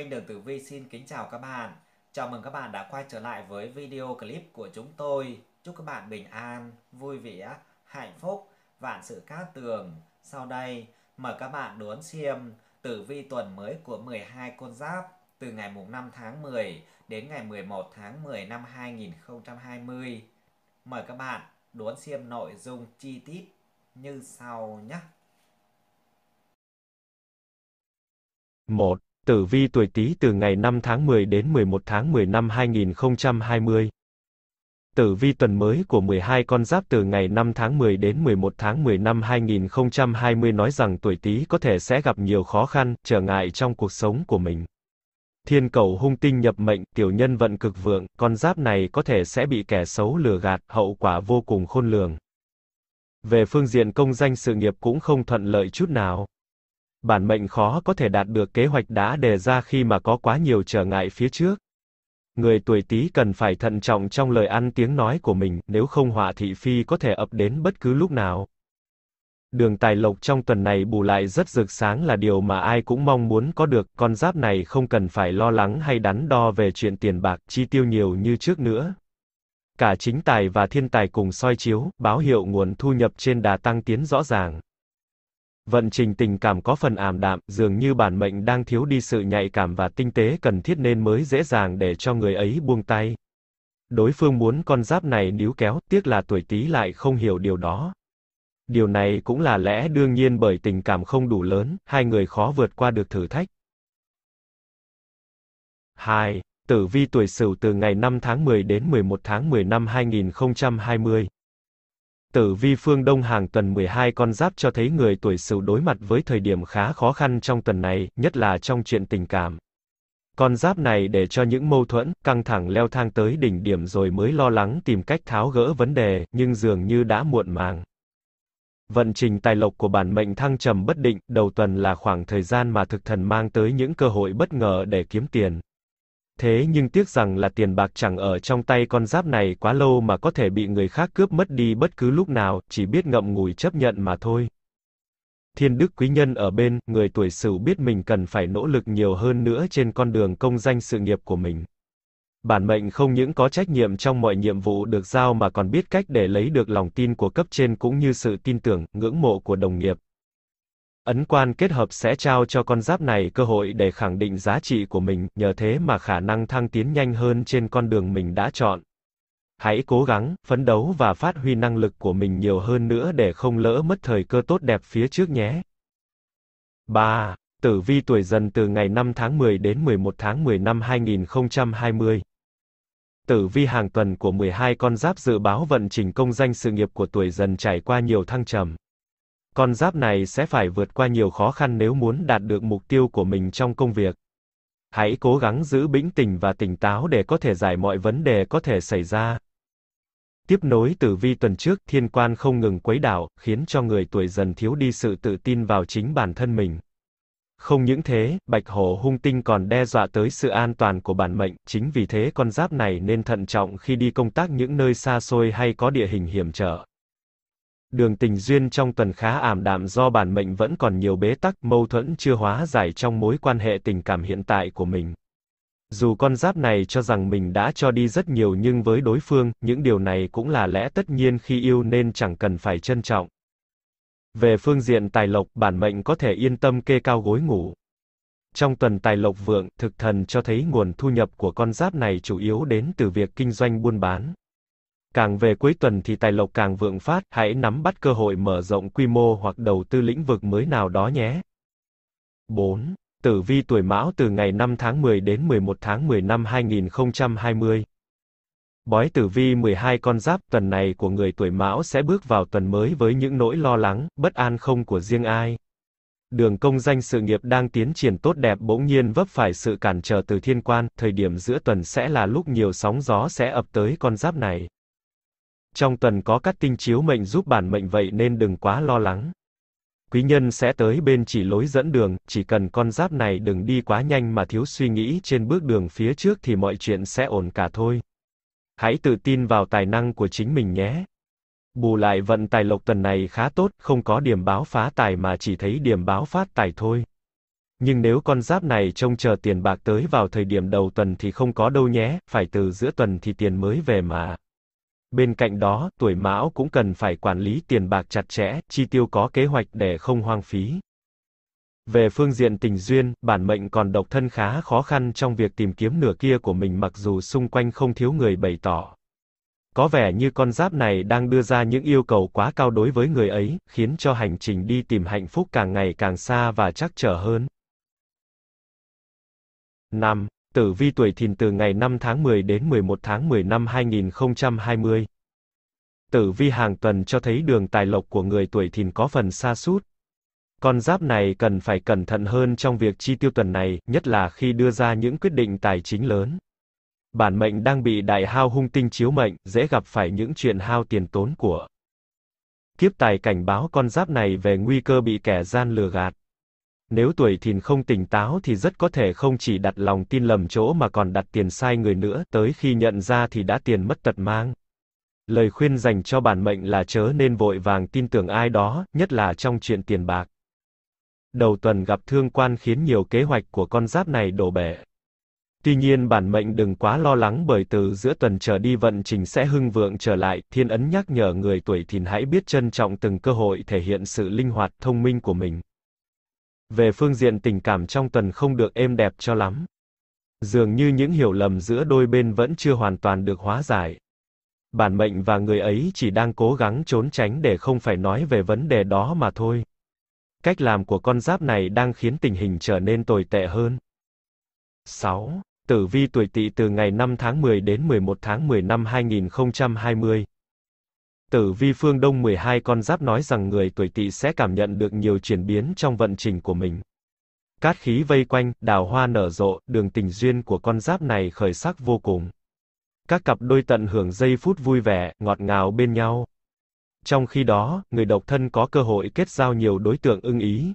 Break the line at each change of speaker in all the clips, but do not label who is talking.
Minh Đường Tử Vi xin kính chào các bạn. Chào mừng các bạn đã quay trở lại với video clip của chúng tôi. Chúc các bạn bình an, vui vẻ, hạnh phúc, vạn sự cát tường. Sau đây, mời các bạn đón xem tử vi tuần mới của 12 con giáp từ ngày mùng 5 tháng 10 đến ngày 11 tháng 10 năm 2020. Mời các bạn đón xem nội dung chi tiết như sau nhé. 1. Tử vi tuổi Tý từ ngày 5 tháng 10 đến 11 tháng 10 năm 2020. Tử vi tuần mới của 12 con giáp từ ngày 5 tháng 10 đến 11 tháng 10 năm 2020 nói rằng tuổi Tý có thể sẽ gặp nhiều khó khăn, trở ngại trong cuộc sống của mình. Thiên cầu hung tinh nhập mệnh, tiểu nhân vận cực vượng, con giáp này có thể sẽ bị kẻ xấu lừa gạt, hậu quả vô cùng khôn lường. Về phương diện công danh sự nghiệp cũng không thuận lợi chút nào bản mệnh khó có thể đạt được kế hoạch đã đề ra khi mà có quá nhiều trở ngại phía trước. Người tuổi Tý cần phải thận trọng trong lời ăn tiếng nói của mình, nếu không họa thị phi có thể ập đến bất cứ lúc nào. Đường tài lộc trong tuần này bù lại rất rực sáng là điều mà ai cũng mong muốn có được, con giáp này không cần phải lo lắng hay đắn đo về chuyện tiền bạc, chi tiêu nhiều như trước nữa. Cả chính tài và thiên tài cùng soi chiếu, báo hiệu nguồn thu nhập trên đà tăng tiến rõ ràng. Vận trình tình cảm có phần ảm đạm, dường như bản mệnh đang thiếu đi sự nhạy cảm và tinh tế cần thiết nên mới dễ dàng để cho người ấy buông tay. Đối phương muốn con giáp này níu kéo, tiếc là tuổi Tý lại không hiểu điều đó. Điều này cũng là lẽ đương nhiên bởi tình cảm không đủ lớn, hai người khó vượt qua được thử thách. 2. Tử vi tuổi Sửu từ ngày 5 tháng 10 đến 11 tháng 10 năm 2020 Tử vi phương Đông hàng tuần 12 con giáp cho thấy người tuổi Sửu đối mặt với thời điểm khá khó khăn trong tuần này, nhất là trong chuyện tình cảm. Con giáp này để cho những mâu thuẫn, căng thẳng leo thang tới đỉnh điểm rồi mới lo lắng tìm cách tháo gỡ vấn đề, nhưng dường như đã muộn màng. Vận trình tài lộc của bản mệnh thăng trầm bất định, đầu tuần là khoảng thời gian mà thực thần mang tới những cơ hội bất ngờ để kiếm tiền. Thế nhưng tiếc rằng là tiền bạc chẳng ở trong tay con giáp này quá lâu mà có thể bị người khác cướp mất đi bất cứ lúc nào, chỉ biết ngậm ngùi chấp nhận mà thôi. Thiên đức quý nhân ở bên, người tuổi sửu biết mình cần phải nỗ lực nhiều hơn nữa trên con đường công danh sự nghiệp của mình. Bản mệnh không những có trách nhiệm trong mọi nhiệm vụ được giao mà còn biết cách để lấy được lòng tin của cấp trên cũng như sự tin tưởng, ngưỡng mộ của đồng nghiệp. Ấn quan kết hợp sẽ trao cho con giáp này cơ hội để khẳng định giá trị của mình, nhờ thế mà khả năng thăng tiến nhanh hơn trên con đường mình đã chọn. Hãy cố gắng, phấn đấu và phát huy năng lực của mình nhiều hơn nữa để không lỡ mất thời cơ tốt đẹp phía trước nhé. 3. Tử vi tuổi dần từ ngày 5 tháng 10 đến 11 tháng 10 năm 2020. Tử vi hàng tuần của 12 con giáp dự báo vận trình công danh sự nghiệp của tuổi dần trải qua nhiều thăng trầm con giáp này sẽ phải vượt qua nhiều khó khăn nếu muốn đạt được mục tiêu của mình trong công việc. Hãy cố gắng giữ bĩnh tỉnh và tỉnh táo để có thể giải mọi vấn đề có thể xảy ra. Tiếp nối tử vi tuần trước, thiên quan không ngừng quấy đảo, khiến cho người tuổi dần thiếu đi sự tự tin vào chính bản thân mình. Không những thế, bạch hổ hung tinh còn đe dọa tới sự an toàn của bản mệnh, chính vì thế con giáp này nên thận trọng khi đi công tác những nơi xa xôi hay có địa hình hiểm trở. Đường tình duyên trong tuần khá ảm đạm do bản mệnh vẫn còn nhiều bế tắc, mâu thuẫn chưa hóa giải trong mối quan hệ tình cảm hiện tại của mình. Dù con giáp này cho rằng mình đã cho đi rất nhiều nhưng với đối phương, những điều này cũng là lẽ tất nhiên khi yêu nên chẳng cần phải trân trọng. Về phương diện tài lộc, bản mệnh có thể yên tâm kê cao gối ngủ. Trong tuần tài lộc vượng, thực thần cho thấy nguồn thu nhập của con giáp này chủ yếu đến từ việc kinh doanh buôn bán. Càng về cuối tuần thì tài lộc càng vượng phát, hãy nắm bắt cơ hội mở rộng quy mô hoặc đầu tư lĩnh vực mới nào đó nhé. 4. Tử vi tuổi Mão từ ngày 5 tháng 10 đến 11 tháng 10 năm 2020. Bói tử vi 12 con giáp tuần này của người tuổi Mão sẽ bước vào tuần mới với những nỗi lo lắng, bất an không của riêng ai. Đường công danh sự nghiệp đang tiến triển tốt đẹp bỗng nhiên vấp phải sự cản trở từ thiên quan, thời điểm giữa tuần sẽ là lúc nhiều sóng gió sẽ ập tới con giáp này trong tuần có các tinh chiếu mệnh giúp bản mệnh vậy nên đừng quá lo lắng. Quý nhân sẽ tới bên chỉ lối dẫn đường, chỉ cần con giáp này đừng đi quá nhanh mà thiếu suy nghĩ trên bước đường phía trước thì mọi chuyện sẽ ổn cả thôi. Hãy tự tin vào tài năng của chính mình nhé. Bù lại vận tài lộc tuần này khá tốt, không có điểm báo phá tài mà chỉ thấy điểm báo phát tài thôi. Nhưng nếu con giáp này trông chờ tiền bạc tới vào thời điểm đầu tuần thì không có đâu nhé, phải từ giữa tuần thì tiền mới về mà. Bên cạnh đó, tuổi Mão cũng cần phải quản lý tiền bạc chặt chẽ, chi tiêu có kế hoạch để không hoang phí. Về phương diện tình duyên, bản mệnh còn độc thân khá khó khăn trong việc tìm kiếm nửa kia của mình mặc dù xung quanh không thiếu người bày tỏ. Có vẻ như con giáp này đang đưa ra những yêu cầu quá cao đối với người ấy, khiến cho hành trình đi tìm hạnh phúc càng ngày càng xa và chắc trở hơn. 5. Tử vi tuổi thìn từ ngày 5 tháng 10 đến 11 tháng 10 năm 2020. Tử vi hàng tuần cho thấy đường tài lộc của người tuổi thìn có phần xa sút Con giáp này cần phải cẩn thận hơn trong việc chi tiêu tuần này, nhất là khi đưa ra những quyết định tài chính lớn. Bản mệnh đang bị đại hao hung tinh chiếu mệnh, dễ gặp phải những chuyện hao tiền tốn của. Kiếp tài cảnh báo con giáp này về nguy cơ bị kẻ gian lừa gạt. Nếu tuổi thìn không tỉnh táo thì rất có thể không chỉ đặt lòng tin lầm chỗ mà còn đặt tiền sai người nữa, tới khi nhận ra thì đã tiền mất tật mang. Lời khuyên dành cho bản mệnh là chớ nên vội vàng tin tưởng ai đó, nhất là trong chuyện tiền bạc. Đầu tuần gặp thương quan khiến nhiều kế hoạch của con giáp này đổ bể. Tuy nhiên bản mệnh đừng quá lo lắng bởi từ giữa tuần trở đi vận trình sẽ hưng vượng trở lại, thiên ấn nhắc nhở người tuổi thìn hãy biết trân trọng từng cơ hội thể hiện sự linh hoạt thông minh của mình. Về phương diện tình cảm trong tuần không được êm đẹp cho lắm. Dường như những hiểu lầm giữa đôi bên vẫn chưa hoàn toàn được hóa giải. Bản mệnh và người ấy chỉ đang cố gắng trốn tránh để không phải nói về vấn đề đó mà thôi. Cách làm của con giáp này đang khiến tình hình trở nên tồi tệ hơn. 6. Tử vi tuổi Tỵ từ ngày 5 tháng 10 đến 11 tháng 10 năm 2020 Tử vi phương Đông 12 con giáp nói rằng người tuổi Tỵ sẽ cảm nhận được nhiều chuyển biến trong vận trình của mình. Cát khí vây quanh, đào hoa nở rộ, đường tình duyên của con giáp này khởi sắc vô cùng. Các cặp đôi tận hưởng giây phút vui vẻ, ngọt ngào bên nhau. Trong khi đó, người độc thân có cơ hội kết giao nhiều đối tượng ưng ý.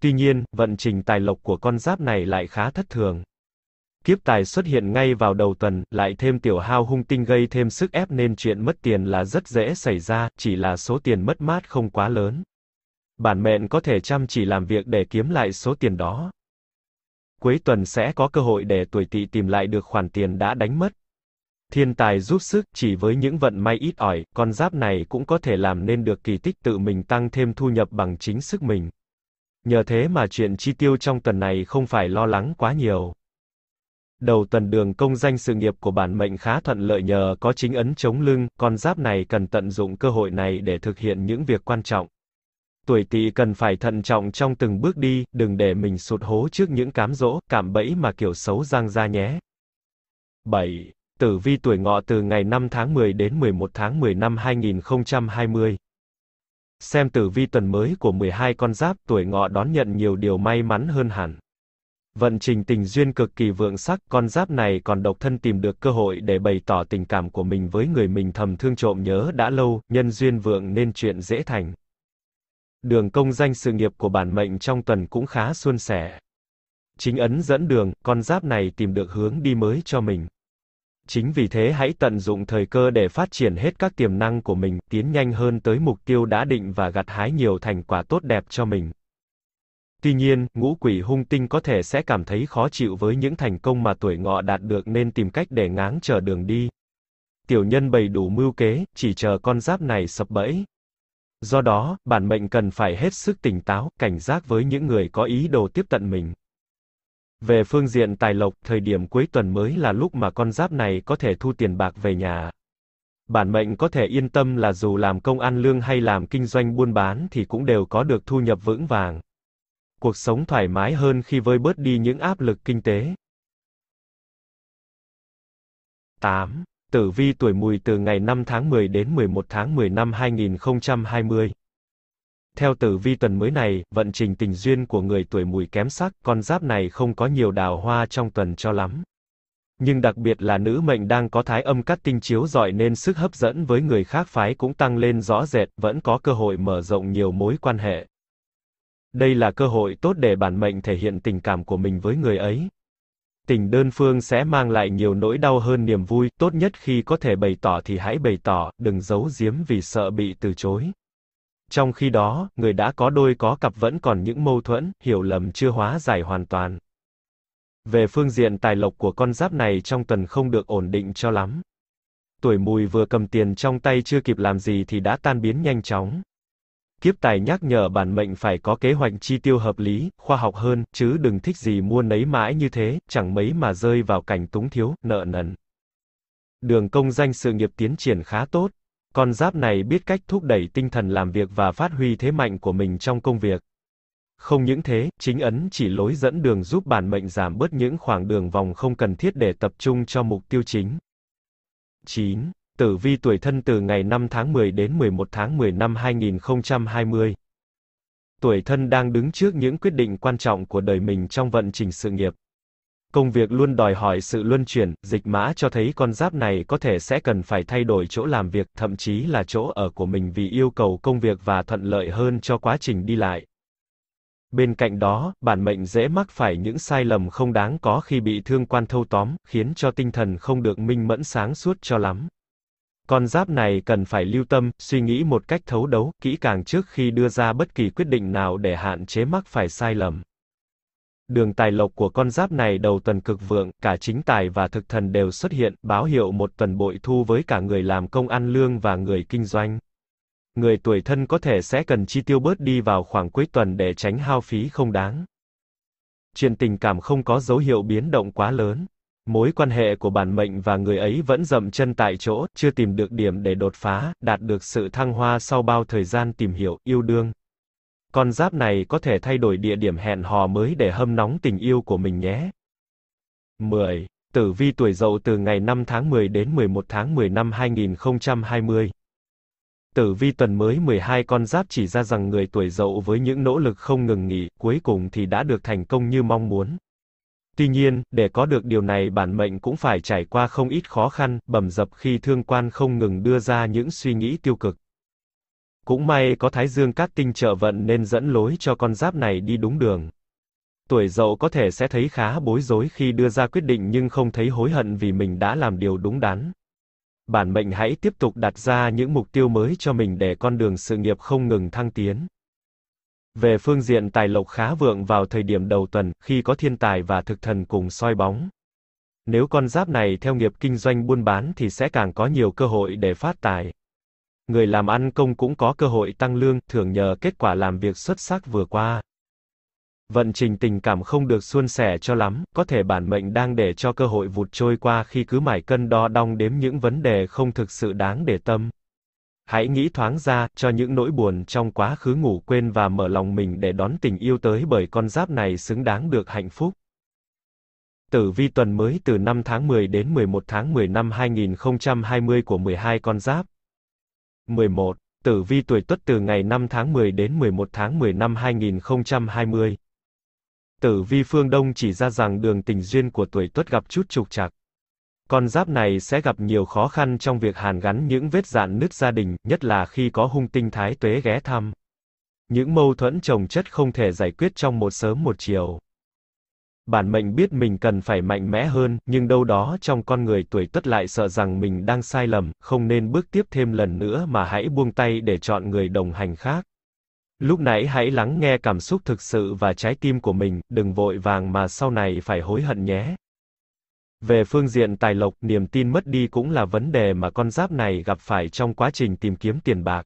Tuy nhiên, vận trình tài lộc của con giáp này lại khá thất thường. Kiếp tài xuất hiện ngay vào đầu tuần, lại thêm tiểu hao hung tinh gây thêm sức ép nên chuyện mất tiền là rất dễ xảy ra, chỉ là số tiền mất mát không quá lớn. Bản mệnh có thể chăm chỉ làm việc để kiếm lại số tiền đó. Cuối tuần sẽ có cơ hội để tuổi tỵ tìm lại được khoản tiền đã đánh mất. Thiên tài giúp sức, chỉ với những vận may ít ỏi, con giáp này cũng có thể làm nên được kỳ tích tự mình tăng thêm thu nhập bằng chính sức mình. Nhờ thế mà chuyện chi tiêu trong tuần này không phải lo lắng quá nhiều. Đầu tần đường công danh sự nghiệp của bản mệnh khá thuận lợi nhờ có chính ấn chống lưng, con giáp này cần tận dụng cơ hội này để thực hiện những việc quan trọng. Tuổi tỵ cần phải thận trọng trong từng bước đi, đừng để mình sụt hố trước những cám dỗ, cạm bẫy mà kiểu xấu giang ra nhé. 7. Tử vi tuổi ngọ từ ngày 5 tháng 10 đến 11 tháng 10 năm 2020. Xem tử vi tuần mới của 12 con giáp tuổi ngọ đón nhận nhiều điều may mắn hơn hẳn vận trình tình duyên cực kỳ vượng sắc, con giáp này còn độc thân tìm được cơ hội để bày tỏ tình cảm của mình với người mình thầm thương trộm nhớ đã lâu, nhân duyên vượng nên chuyện dễ thành. Đường công danh sự nghiệp của bản mệnh trong tuần cũng khá suôn sẻ. Chính ấn dẫn đường, con giáp này tìm được hướng đi mới cho mình. Chính vì thế hãy tận dụng thời cơ để phát triển hết các tiềm năng của mình, tiến nhanh hơn tới mục tiêu đã định và gặt hái nhiều thành quả tốt đẹp cho mình. Tuy nhiên, ngũ quỷ hung tinh có thể sẽ cảm thấy khó chịu với những thành công mà tuổi ngọ đạt được nên tìm cách để ngáng trở đường đi. Tiểu nhân bày đủ mưu kế, chỉ chờ con giáp này sập bẫy. Do đó, bản mệnh cần phải hết sức tỉnh táo, cảnh giác với những người có ý đồ tiếp cận mình. Về phương diện tài lộc, thời điểm cuối tuần mới là lúc mà con giáp này có thể thu tiền bạc về nhà. Bản mệnh có thể yên tâm là dù làm công ăn lương hay làm kinh doanh buôn bán thì cũng đều có được thu nhập vững vàng cuộc sống thoải mái hơn khi vơi bớt đi những áp lực kinh tế. 8. Tử vi tuổi mùi từ ngày 5 tháng 10 đến 11 tháng 10 năm 2020. Theo tử vi tuần mới này, vận trình tình duyên của người tuổi mùi kém sắc, con giáp này không có nhiều đào hoa trong tuần cho lắm. Nhưng đặc biệt là nữ mệnh đang có thái âm cắt tinh chiếu giỏi nên sức hấp dẫn với người khác phái cũng tăng lên rõ rệt, vẫn có cơ hội mở rộng nhiều mối quan hệ. Đây là cơ hội tốt để bản mệnh thể hiện tình cảm của mình với người ấy. Tình đơn phương sẽ mang lại nhiều nỗi đau hơn niềm vui, tốt nhất khi có thể bày tỏ thì hãy bày tỏ, đừng giấu giếm vì sợ bị từ chối. Trong khi đó, người đã có đôi có cặp vẫn còn những mâu thuẫn, hiểu lầm chưa hóa giải hoàn toàn. Về phương diện tài lộc của con giáp này trong tuần không được ổn định cho lắm. Tuổi mùi vừa cầm tiền trong tay chưa kịp làm gì thì đã tan biến nhanh chóng, Kiếp tài nhắc nhở bản mệnh phải có kế hoạch chi tiêu hợp lý, khoa học hơn, chứ đừng thích gì mua nấy mãi như thế, chẳng mấy mà rơi vào cảnh túng thiếu, nợ nần. Đường công danh sự nghiệp tiến triển khá tốt. Con giáp này biết cách thúc đẩy tinh thần làm việc và phát huy thế mạnh của mình trong công việc. Không những thế, chính ấn chỉ lối dẫn đường giúp bản mệnh giảm bớt những khoảng đường vòng không cần thiết để tập trung cho mục tiêu chính. 9. Tử vi tuổi thân từ ngày 5 tháng 10 đến 11 tháng 10 năm 2020. Tuổi thân đang đứng trước những quyết định quan trọng của đời mình trong vận trình sự nghiệp. Công việc luôn đòi hỏi sự luân chuyển, dịch mã cho thấy con giáp này có thể sẽ cần phải thay đổi chỗ làm việc, thậm chí là chỗ ở của mình vì yêu cầu công việc và thuận lợi hơn cho quá trình đi lại. Bên cạnh đó, bản mệnh dễ mắc phải những sai lầm không đáng có khi bị thương quan thâu tóm, khiến cho tinh thần không được minh mẫn sáng suốt cho lắm. Con giáp này cần phải lưu tâm, suy nghĩ một cách thấu đấu, kỹ càng trước khi đưa ra bất kỳ quyết định nào để hạn chế mắc phải sai lầm. Đường tài lộc của con giáp này đầu tuần cực vượng, cả chính tài và thực thần đều xuất hiện, báo hiệu một tuần bội thu với cả người làm công ăn lương và người kinh doanh. Người tuổi thân có thể sẽ cần chi tiêu bớt đi vào khoảng cuối tuần để tránh hao phí không đáng. Chuyện tình cảm không có dấu hiệu biến động quá lớn. Mối quan hệ của bản mệnh và người ấy vẫn dậm chân tại chỗ, chưa tìm được điểm để đột phá, đạt được sự thăng hoa sau bao thời gian tìm hiểu, yêu đương. Con giáp này có thể thay đổi địa điểm hẹn hò mới để hâm nóng tình yêu của mình nhé. 10. Tử vi tuổi Dậu từ ngày 5 tháng 10 đến 11 tháng 10 năm 2020. Tử vi tuần mới 12 con giáp chỉ ra rằng người tuổi Dậu với những nỗ lực không ngừng nghỉ, cuối cùng thì đã được thành công như mong muốn. Tuy nhiên, để có được điều này bản mệnh cũng phải trải qua không ít khó khăn, bầm dập khi thương quan không ngừng đưa ra những suy nghĩ tiêu cực. Cũng may có Thái Dương các tinh trợ vận nên dẫn lối cho con giáp này đi đúng đường. Tuổi dậu có thể sẽ thấy khá bối rối khi đưa ra quyết định nhưng không thấy hối hận vì mình đã làm điều đúng đắn. Bản mệnh hãy tiếp tục đặt ra những mục tiêu mới cho mình để con đường sự nghiệp không ngừng thăng tiến. Về phương diện tài lộc khá vượng vào thời điểm đầu tuần, khi có thiên tài và thực thần cùng soi bóng. Nếu con giáp này theo nghiệp kinh doanh buôn bán thì sẽ càng có nhiều cơ hội để phát tài. Người làm ăn công cũng có cơ hội tăng lương, thường nhờ kết quả làm việc xuất sắc vừa qua. Vận trình tình cảm không được suôn sẻ cho lắm, có thể bản mệnh đang để cho cơ hội vụt trôi qua khi cứ mải cân đo đong đếm những vấn đề không thực sự đáng để tâm. Hãy nghĩ thoáng ra, cho những nỗi buồn trong quá khứ ngủ quên và mở lòng mình để đón tình yêu tới bởi con giáp này xứng đáng được hạnh phúc. Tử vi tuần mới từ 5 tháng 10 đến 11 tháng 10 năm 2020 của 12 con giáp. 11. Tử vi tuổi Tuất từ ngày 5 tháng 10 đến 11 tháng 10 năm 2020. Tử vi phương Đông chỉ ra rằng đường tình duyên của tuổi Tuất gặp chút trục trặc. Con giáp này sẽ gặp nhiều khó khăn trong việc hàn gắn những vết dạn nứt gia đình, nhất là khi có hung tinh thái tuế ghé thăm. Những mâu thuẫn chồng chất không thể giải quyết trong một sớm một chiều. Bản mệnh biết mình cần phải mạnh mẽ hơn, nhưng đâu đó trong con người tuổi tất lại sợ rằng mình đang sai lầm, không nên bước tiếp thêm lần nữa mà hãy buông tay để chọn người đồng hành khác. Lúc nãy hãy lắng nghe cảm xúc thực sự và trái tim của mình, đừng vội vàng mà sau này phải hối hận nhé. Về phương diện tài lộc, niềm tin mất đi cũng là vấn đề mà con giáp này gặp phải trong quá trình tìm kiếm tiền bạc.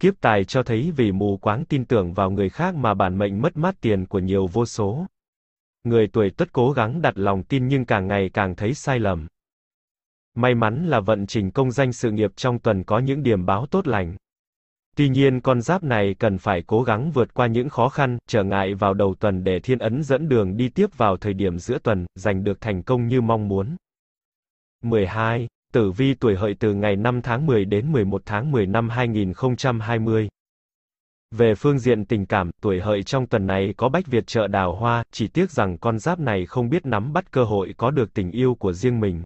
Kiếp tài cho thấy vì mù quáng tin tưởng vào người khác mà bản mệnh mất mát tiền của nhiều vô số. Người tuổi tuất cố gắng đặt lòng tin nhưng càng ngày càng thấy sai lầm. May mắn là vận trình công danh sự nghiệp trong tuần có những điểm báo tốt lành. Tuy nhiên con giáp này cần phải cố gắng vượt qua những khó khăn, trở ngại vào đầu tuần để thiên ấn dẫn đường đi tiếp vào thời điểm giữa tuần, giành được thành công như mong muốn. 12. Tử vi tuổi hợi từ ngày 5 tháng 10 đến 11 tháng 10 năm 2020. Về phương diện tình cảm, tuổi hợi trong tuần này có bách Việt trợ đào hoa, chỉ tiếc rằng con giáp này không biết nắm bắt cơ hội có được tình yêu của riêng mình.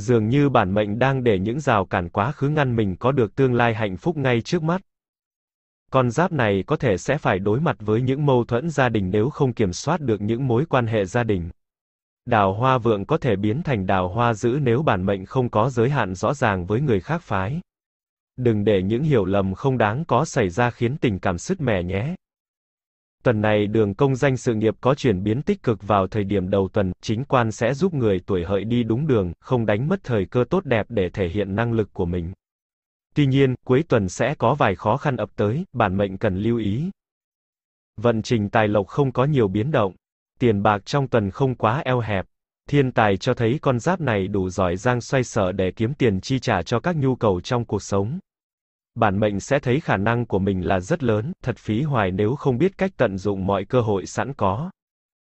Dường như bản mệnh đang để những rào cản quá khứ ngăn mình có được tương lai hạnh phúc ngay trước mắt. Con giáp này có thể sẽ phải đối mặt với những mâu thuẫn gia đình nếu không kiểm soát được những mối quan hệ gia đình. Đào hoa vượng có thể biến thành đào hoa dữ nếu bản mệnh không có giới hạn rõ ràng với người khác phái. Đừng để những hiểu lầm không đáng có xảy ra khiến tình cảm sứt mẻ nhé. Tuần này đường công danh sự nghiệp có chuyển biến tích cực vào thời điểm đầu tuần, chính quan sẽ giúp người tuổi hợi đi đúng đường, không đánh mất thời cơ tốt đẹp để thể hiện năng lực của mình. Tuy nhiên, cuối tuần sẽ có vài khó khăn ập tới, bản mệnh cần lưu ý. Vận trình tài lộc không có nhiều biến động, tiền bạc trong tuần không quá eo hẹp. Thiên tài cho thấy con giáp này đủ giỏi giang xoay sở để kiếm tiền chi trả cho các nhu cầu trong cuộc sống bản mệnh sẽ thấy khả năng của mình là rất lớn, thật phí hoài nếu không biết cách tận dụng mọi cơ hội sẵn có.